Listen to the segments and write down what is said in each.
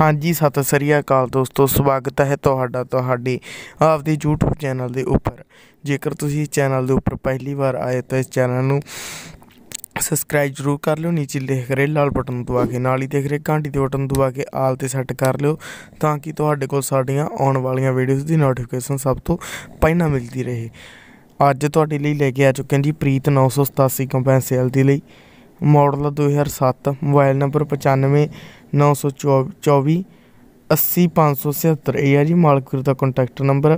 ਹਾਂਜੀ ਸਤਿ ਸ੍ਰੀ ਅਕਾਲ ਦੋਸਤੋ ਸਵਾਗਤ ਹੈ ਤੁਹਾਡਾ ਤੁਹਾਡੀ ਆਪਦੀ YouTube ਚੈਨਲ ਦੇ ਉੱਪਰ ਜੇਕਰ ਤੁਸੀਂ ਇਸ ਚੈਨਲ ਦੇ ਉੱਪਰ ਪਹਿਲੀ ਵਾਰ ਆਏ ਤਾਂ ਇਸ ਚੈਨਲ ਨੂੰ ਸਬਸਕ੍ਰਾਈਬ ਜ਼ਰੂਰ ਕਰ ਲਿਓ ਨੀਚੇ ਦੇਖ ਰਹੇ ਲਾਲ ਬਟਨ ਦਬਾ ਕੇ ਨਾਲ ਹੀ ਦੇਖ ਰਹੇ ਘੰਟੀ ਦੇ ਬਟਨ ਦਬਾ ਕੇ ਆਲ ਤੇ ਸੈੱਟ ਕਰ ਲਿਓ ਤਾਂ ਕਿ ਤੁਹਾਡੇ ਕੋਲ ਸਾਡੀਆਂ ਆਉਣ ਵਾਲੀਆਂ ਵੀਡੀਓਜ਼ ਦੀ ਨੋਟੀਫਿਕੇਸ਼ਨ ਸਭ ਤੋਂ ਪਹਿਲਾਂ ਮਿਲਦੀ ਰਹੇ ਅੱਜ ਤੁਹਾਡੇ ਲਈ ਲੈ ਕੇ ਆ ਚੁੱਕੇ ਹਾਂ ਜੀ ਪ੍ਰੀਤ 987 ਕੰਪੈਂਸੇਲ ਦੇ ਲਈ ਮਾਡਲ 2007 ਮੋਬਾਈਲ ਨੰਬਰ 924 80577 ਇਹ ਆ ਜੀ ਮਾਲਕੁਰ ਦਾ ਕੰਟੈਕਟ ਨੰਬਰ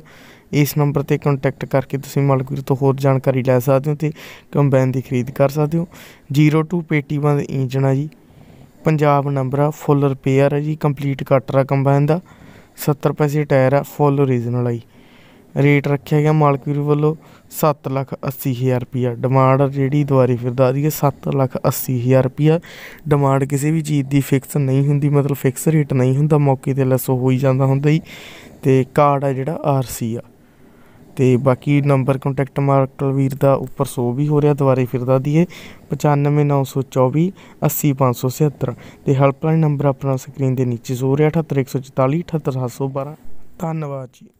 ਇਸ ਨੰਬਰ ਤੇ ਕੰਟੈਕਟ ਕਰਕੇ ਤੁਸੀਂ ਮਾਲਕੁਰ ਤੋਂ ਹੋਰ ਜਾਣਕਾਰੀ ਲੈ ਸਕਦੇ ਹੋ ਤੇ ਕੰਬਾਈਨ ਦੀ ਖਰੀਦ ਕਰ ਸਕਦੇ ਹੋ 02 ਪੇਟੀ ਬੰਦ ਇੰਜਣ ਆ ਜੀ ਪੰਜਾਬ ਨੰਬਰ ਆ ਫੁੱਲ ਰਿਪੇਅਰ ਆ ਜੀ ਕੰਪਲੀਟ ਕਟਰਾ ਕੰਬਾਈਨ ਦਾ 70 ਪੈਸੇ ਟਾਇਰ ਆ ਫੁੱਲ ਓਰੀਜਨਲ ਆ ਜੀ ਰੇਟ ਰੱਖਿਆ ਗਿਆ ਮਾਲਕੀ ਵੱਲੋਂ 7 ਲੱਖ 80 ਹਜ਼ਾਰ ਡਿਮਾਂਡ ਜਿਹੜੀ ਦੁਆਰੀ ਫਿਰਦਾ ਦੀ ਹੈ 7 ਲੱਖ 80 ਹਜ਼ਾਰ ਡਿਮਾਂਡ ਕਿਸੇ ਵੀ ਚੀਜ਼ ਦੀ ਫਿਕਸ ਨਹੀਂ ਹੁੰਦੀ ਮਤਲਬ ਫਿਕਸ ਰੇਟ ਨਹੀਂ ਹੁੰਦਾ ਮੌਕੇ ਤੇ ਲੈਸ ਹੋ ਹੀ ਜਾਂਦਾ ਹੁੰਦਾ ਹੀ ਤੇ ਕਾਰਡ ਆ ਜਿਹੜਾ ਆਰਸੀ ਆ ਤੇ ਬਾਕੀ ਨੰਬਰ ਕੰਟੈਕਟ ਮਾਰਕਲ ਵੀਰ ਦਾ ਉੱਪਰ ਸੋ ਵੀ ਹੋ ਰਿਹਾ ਦੁਆਰੇ ਫਿਰਦਾ ਦੀਏ 95924 80576 ਤੇ ਹੈਲਪਲਾਈਨ ਨੰਬਰ ਆਪਣਾ ਸਕਰੀਨ ਦੇ ਨੀਚੇ ਸੋ ਰਿਹਾ 78144 78712 ਧੰਨਵਾਦ ਜੀ